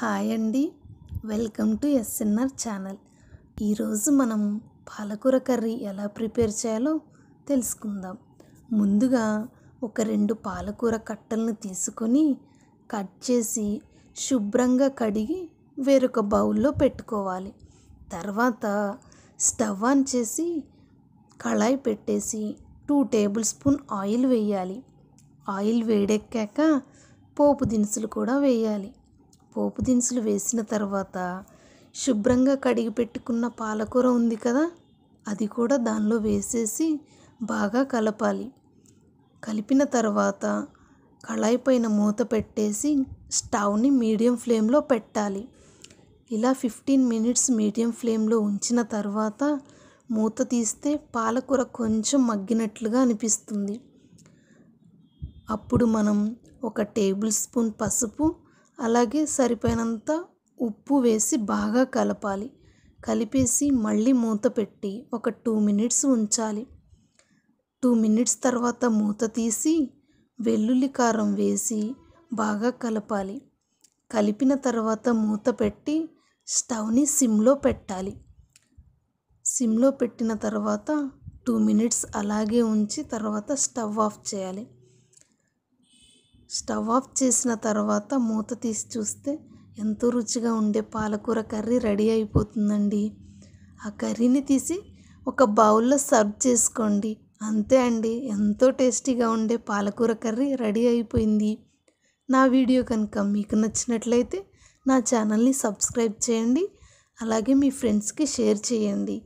hi అండి welcome to SNR channel ఈరోజు మనం పాలకూర కర్రీ ఎలా ప్రిపేర్ చేయాలో తెలుసుకుందాం ముందుగా ఒక రెండు పాలకూర కట్టలను తీసుకొని కట్ చేసి శుభ్రంగా కడిగి వేరొక బౌల్లో పెట్టుకోవాలి తర్వాత స్టవ్ ఆన్ చేసి కళాయి పెట్టేసి టూ టేబుల్ స్పూన్ ఆయిల్ వేయాలి ఆయిల్ వేడెక్కాక పోపు దినుసులు కూడా వేయాలి పోపు దినుసులు వేసిన తర్వాత శుభ్రంగా కడిగి పెట్టుకున్న పాలకూర ఉంది కదా అది కూడా దానిలో వేసేసి బాగా కలపాలి కలిపిన తర్వాత కళాయి పైన మూత పెట్టేసి స్టవ్ని మీడియం ఫ్లేమ్లో పెట్టాలి ఇలా ఫిఫ్టీన్ మినిట్స్ మీడియం ఫ్లేమ్లో ఉంచిన తర్వాత మూత తీస్తే పాలకూర కొంచెం మగ్గినట్లుగా అనిపిస్తుంది అప్పుడు మనం ఒక టేబుల్ స్పూన్ పసుపు అలాగే సరిపోయినంత ఉప్పు వేసి బాగా కలపాలి కలిపేసి మళ్ళీ మూత పెట్టి ఒక టూ మినిట్స్ ఉంచాలి టూ మినిట్స్ తర్వాత మూత తీసి వెల్లుల్లి కారం వేసి బాగా కలపాలి కలిపిన తర్వాత మూత పెట్టి స్టవ్ని సిమ్లో పెట్టాలి సిమ్లో పెట్టిన తర్వాత టూ మినిట్స్ అలాగే ఉంచి తర్వాత స్టవ్ ఆఫ్ చేయాలి స్టవ్ ఆఫ్ చేసిన తర్వాత మూత తీసి చూస్తే ఎంతో రుచిగా ఉండే పాలకూర కర్రీ రెడీ అయిపోతుందండి ఆ కర్రీని తీసి ఒక బౌల్లో సర్వ్ చేసుకోండి అంతే అండి ఎంతో టేస్టీగా ఉండే పాలకూర కర్రీ రెడీ అయిపోయింది నా వీడియో కనుక మీకు నచ్చినట్లయితే నా ఛానల్ని సబ్స్క్రైబ్ చేయండి అలాగే మీ ఫ్రెండ్స్కి షేర్ చేయండి